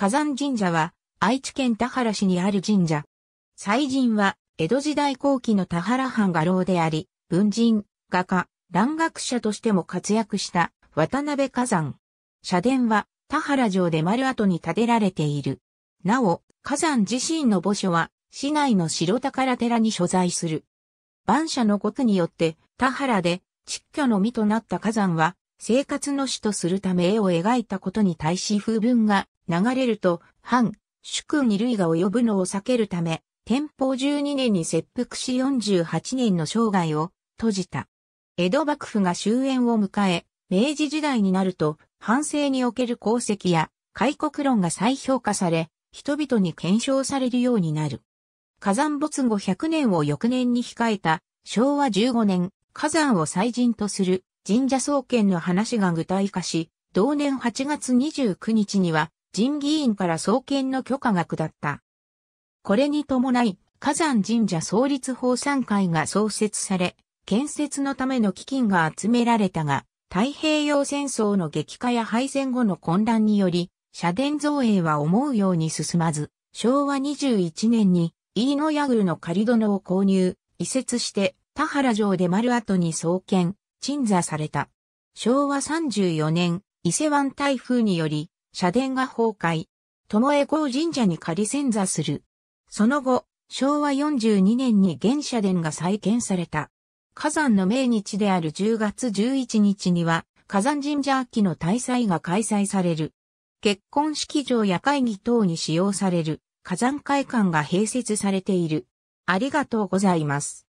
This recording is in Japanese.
火山神社は愛知県田原市にある神社。祭神は江戸時代後期の田原藩画廊であり、文人、画家、蘭学者としても活躍した渡辺火山。社殿は田原城で丸跡に建てられている。なお、火山自身の墓所は市内の白宝寺に所在する。晩社の国によって田原で蟄居の身となった火山は生活の死とするため絵を描いたことに対し風文が流れると、藩、主君二類が及ぶのを避けるため、天保十二年に切腹し四十八年の生涯を閉じた。江戸幕府が終焉を迎え、明治時代になると、反省における功績や、開国論が再評価され、人々に検証されるようになる。火山没後百年を翌年に控えた昭和十五年、火山を祭神とする神社創建の話が具体化し、同年8月29日には神議員から創建の許可が下った。これに伴い、火山神社創立法参会が創設され、建設のための基金が集められたが、太平洋戦争の激化や敗戦後の混乱により、社殿造営は思うように進まず、昭和21年に、飯野屋宮の仮殿を購入、移設して、田原城で丸跡に創建、鎮座された。昭和34年、伊勢湾台風により、社殿が崩壊。巴江郷神社に仮潜座する。その後、昭和42年に現社殿が再建された。火山の命日である10月11日には、火山神社秋の大祭が開催される。結婚式場や会議等に使用される火山会館が併設されている。ありがとうございます。